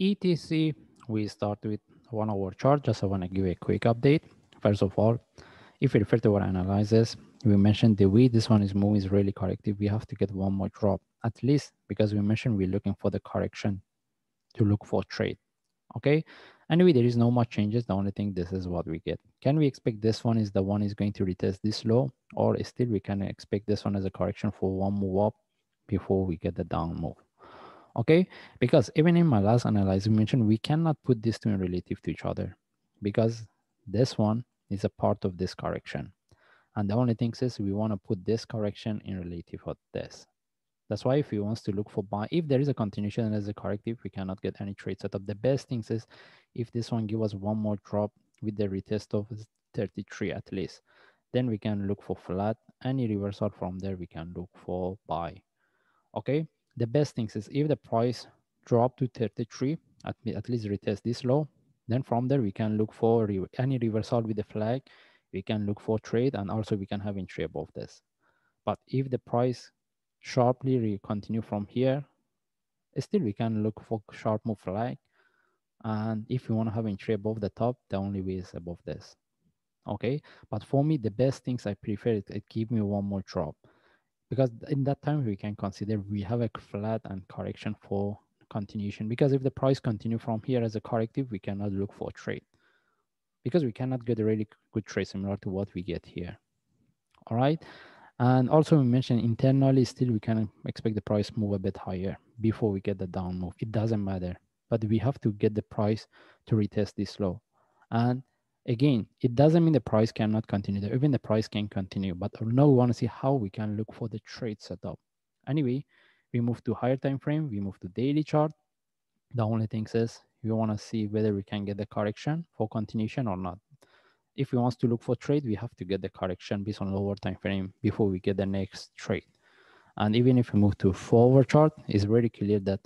ETC, we start with one hour chart. Just I want to give a quick update. First of all, if you refer to our analysis, we mentioned the way this one is moving is really corrective. We have to get one more drop, at least because we mentioned we're looking for the correction to look for trade. Okay. Anyway, there is no more changes. The only thing, this is what we get. Can we expect this one is the one is going to retest this low or still we can expect this one as a correction for one move up before we get the down move. Okay, because even in my last analysis, we mentioned we cannot put these two in relative to each other because this one is a part of this correction. And the only thing is we want to put this correction in relative with this. That's why if you wants to look for buy, if there is a continuation and there's a corrective, we cannot get any trade setup. The best thing is if this one give us one more drop with the retest of 33 at least, then we can look for flat. Any reversal from there, we can look for buy. Okay, the best thing is if the price drop to 33, at, at least retest this low, then from there we can look for re any reversal with the flag, we can look for trade and also we can have entry above this. But if the price sharply continue from here, still we can look for sharp move flag. And if you want to have entry above the top, the only way is above this. Okay, but for me, the best things I prefer, it, it give me one more drop because in that time we can consider we have a flat and correction for continuation because if the price continue from here as a corrective, we cannot look for trade because we cannot get a really good trade similar to what we get here. All right. And also we mentioned internally still we can expect the price move a bit higher before we get the down move. It doesn't matter, but we have to get the price to retest this low. And Again, it doesn't mean the price cannot continue. Even the price can continue, but now we want to see how we can look for the trade setup. Anyway, we move to higher time frame, we move to daily chart. The only thing is we want to see whether we can get the correction for continuation or not. If we want to look for trade, we have to get the correction based on lower time frame before we get the next trade. And even if we move to forward chart, it's very clear that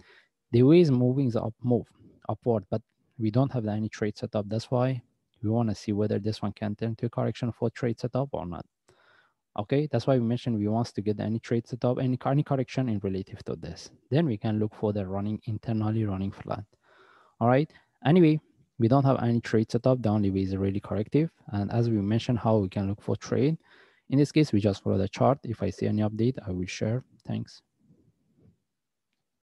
the way is moving is up move upward, but we don't have any trade setup. That's why we want to see whether this one can turn to a correction for trade setup or not. Okay, that's why we mentioned we want to get any trade setup, any, any correction in relative to this. Then we can look for the running internally running flat. All right, anyway, we don't have any trade setup. The only way is really corrective. And as we mentioned, how we can look for trade. In this case, we just follow the chart. If I see any update, I will share. Thanks.